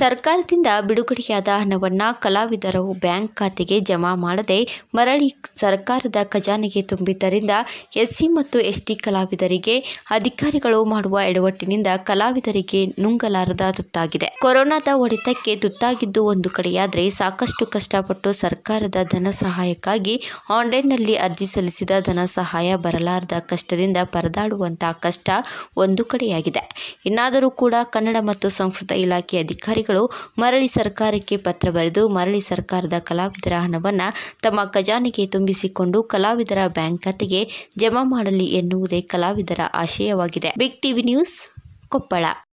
ಸರ್ಕಾರದಿಂದ ಬಿಡುಗಡೆಯಾದ ಹಣವನ್ನು ಕಲಾವಿದರು ಬ್ಯಾಂಕ್ ಖಾತೆಗೆ ಜಮಾ ಮಾಡದೆ ಮರಳಿ ಸರ್ಕಾರದ ಖಜಾನೆಗೆ ತುಂಬಿದ್ದರಿಂದ ಎಸ್ಸಿ ಮತ್ತು ಎಸ್ಟಿ ಕಲಾವಿದರಿಗೆ ಅಧಿಕಾರಿಗಳು ಮಾಡುವ ಎಡವಟ್ಟಿನಿಂದ ಕಲಾವಿದರಿಗೆ ನುಂಗಲಾರದ ತುತ್ತಾಗಿದೆ ಕೊರೋನಾದ ಹೊಡೆತಕ್ಕೆ ತುತ್ತಾಗಿದ್ದು ಒಂದು ಕಡೆಯಾದರೆ ಸಾಕಷ್ಟು ಕಷ್ಟಪಟ್ಟು ಸರ್ಕಾರದ ಧನ ಸಹಾಯಕ್ಕಾಗಿ ಆನ್ಲೈನ್ನಲ್ಲಿ ಅರ್ಜಿ ಸಲ್ಲಿಸಿದ ಧನ ಸಹಾಯ ಬರಲಾರದ ಕಷ್ಟದಿಂದ ಪರದಾಡುವಂತಹ ಕಷ್ಟ ಒಂದು ಕಡೆಯಾಗಿದೆ ಇನ್ನಾದರೂ ಕೂಡ ಕನ್ನಡ ಮತ್ತು ಸಂಸ್ಕೃತ ಇಲಾಖೆ ಇಲಾಖೆ ಅಧಿಕಾರಿಗಳು ಮರಳಿ ಸರ್ಕಾರಕ್ಕೆ ಪತ್ರ ಬರೆದು ಮರಳಿ ಸರ್ಕಾರದ ಕಲಾವಿದರ ಹಣವನ್ನು ತಮ್ಮ ಖಜಾನೆಗೆ ತುಂಬಿಸಿಕೊಂಡು ಕಲಾವಿದರ ಬ್ಯಾಂಕ್ ಖಾತೆಗೆ ಜಮಾ ಮಾಡಲಿ ಎನ್ನುವುದೇ ಕಲಾವಿದರ ಆಶಯವಾಗಿದೆ ಬಿಗ್ ಟಿವಿ ನ್ಯೂಸ್ ಕೊಪ್ಪಳ